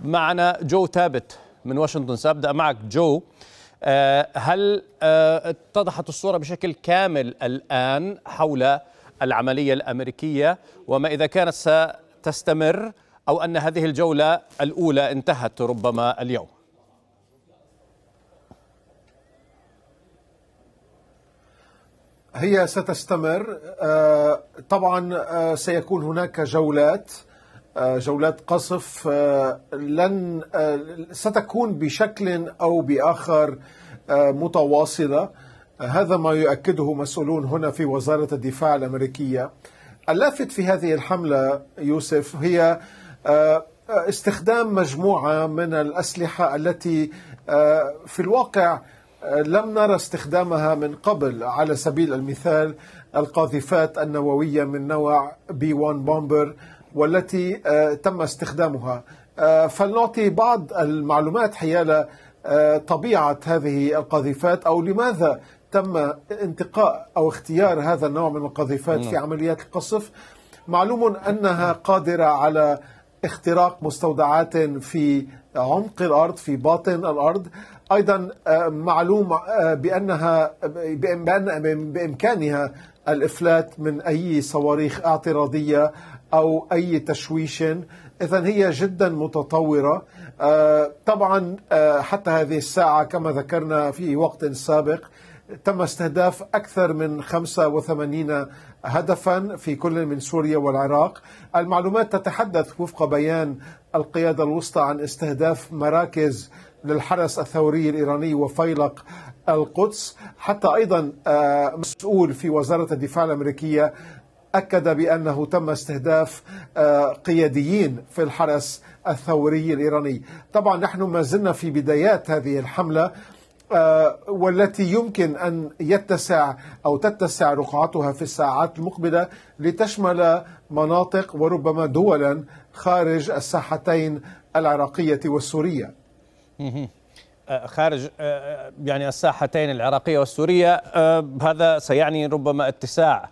معنا جو ثابت من واشنطن سابدا معك جو آه، هل آه، اتضحت الصورة بشكل كامل الآن حول العملية الأمريكية وما إذا كانت ستستمر أو أن هذه الجولة الأولى انتهت ربما اليوم هي ستستمر آه، طبعا سيكون هناك جولات آه، جولات قصف آه، لن آه، ستكون بشكل او باخر متواصله هذا ما يؤكده مسؤولون هنا في وزاره الدفاع الامريكيه اللافت في هذه الحمله يوسف هي استخدام مجموعه من الاسلحه التي في الواقع لم نرى استخدامها من قبل على سبيل المثال القاذفات النوويه من نوع بي 1 بومبر والتي آه، تم استخدامها آه، فلنعطي بعض المعلومات حيال آه، طبيعة هذه القذيفات أو لماذا تم انتقاء أو اختيار هذا النوع من القذيفات في نعم. عمليات القصف معلوم أنها قادرة على اختراق مستودعات في عمق الارض في باطن الارض ايضا معلوم بانها بإمكانها الإفلات من أي صواريخ اعتراضية أو أي تشويش إذا هي جدا متطورة آه، طبعا آه، حتى هذه الساعة كما ذكرنا في وقت سابق تم استهداف أكثر من 85 هدفا في كل من سوريا والعراق المعلومات تتحدث وفق بيان القيادة الوسطى عن استهداف مراكز للحرس الثوري الإيراني وفيلق القدس حتى أيضا آه، مسؤول في وزارة الدفاع الأمريكية أكد بأنه تم استهداف آه، قياديين في الحرس الثوري الإيراني طبعا نحن ما زلنا في بدايات هذه الحملة آه، والتي يمكن ان يتسع او تتسع رقعتها في الساعات المقبله لتشمل مناطق وربما دولا خارج الساحتين العراقيه والسوريه. آه، خارج آه، يعني الساحتين العراقيه والسوريه هذا سيعني ربما اتساع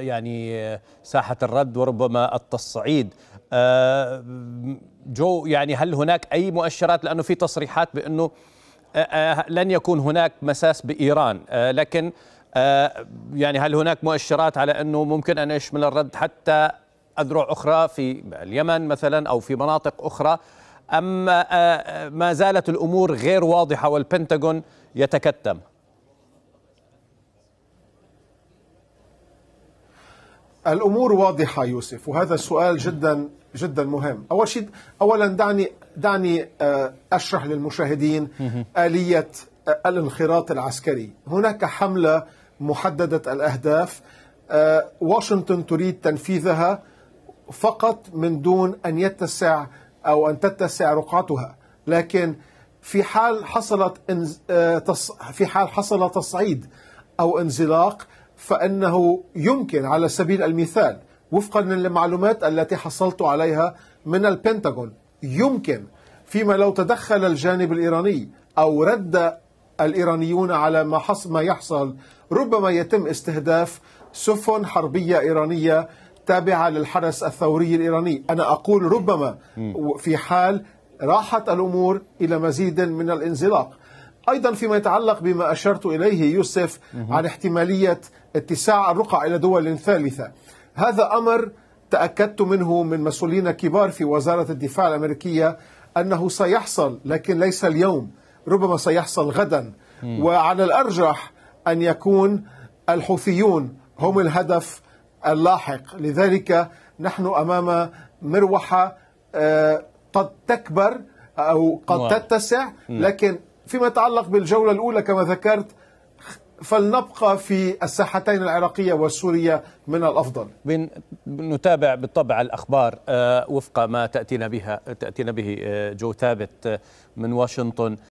يعني ساحه الرد وربما التصعيد جو يعني هل هناك أي مؤشرات لأنه في تصريحات بأنه آه، آه، لن يكون هناك مساس بإيران آه، لكن يعني هل هناك مؤشرات على أنه ممكن أن يشمل الرد حتى أذرع أخرى في اليمن مثلا أو في مناطق أخرى أم ما زالت الأمور غير واضحة والبنتاغون يتكتم الأمور واضحة يوسف وهذا السؤال جدا جدا مهم أول شيء أولا دعني دعني آه، أشرح للمشاهدين آلية آه، الانخراط العسكري هناك حملة محددة الأهداف آه، واشنطن تريد تنفيذها فقط من دون أن يتسع أو أن تتسع رقعتها لكن في حال حصلت في حال حصل تصعيد أو انزلاق فإنه يمكن على سبيل المثال وفقا للمعلومات التي حصلت عليها من البنتاغون يمكن فيما لو تدخل الجانب الإيراني أو رد الإيرانيون على ما, ما يحصل ربما يتم استهداف سفن حربية إيرانية تابعة للحرس الثوري الإيراني أنا أقول ربما في حال راحت الأمور إلى مزيد من الانزلاق أيضا فيما يتعلق بما أشرت إليه يوسف عن احتمالية اتساع الرقعة إلى دول ثالثة هذا أمر تأكدت منه من مسؤولين كبار في وزارة الدفاع الأمريكية أنه سيحصل لكن ليس اليوم ربما سيحصل غدا م. وعلى الأرجح أن يكون الحوثيون هم الهدف اللاحق لذلك نحن أمام مروحة آه، قد تكبر أو قد تتسع لكن فيما يتعلق بالجولة الأولى كما ذكرت فلنبقى في الساحتين العراقيه والسوريه من الافضل. نتابع بالطبع الاخبار آه، وفق ما تاتينا بها تاتينا به آه، جو ثابت آه، من واشنطن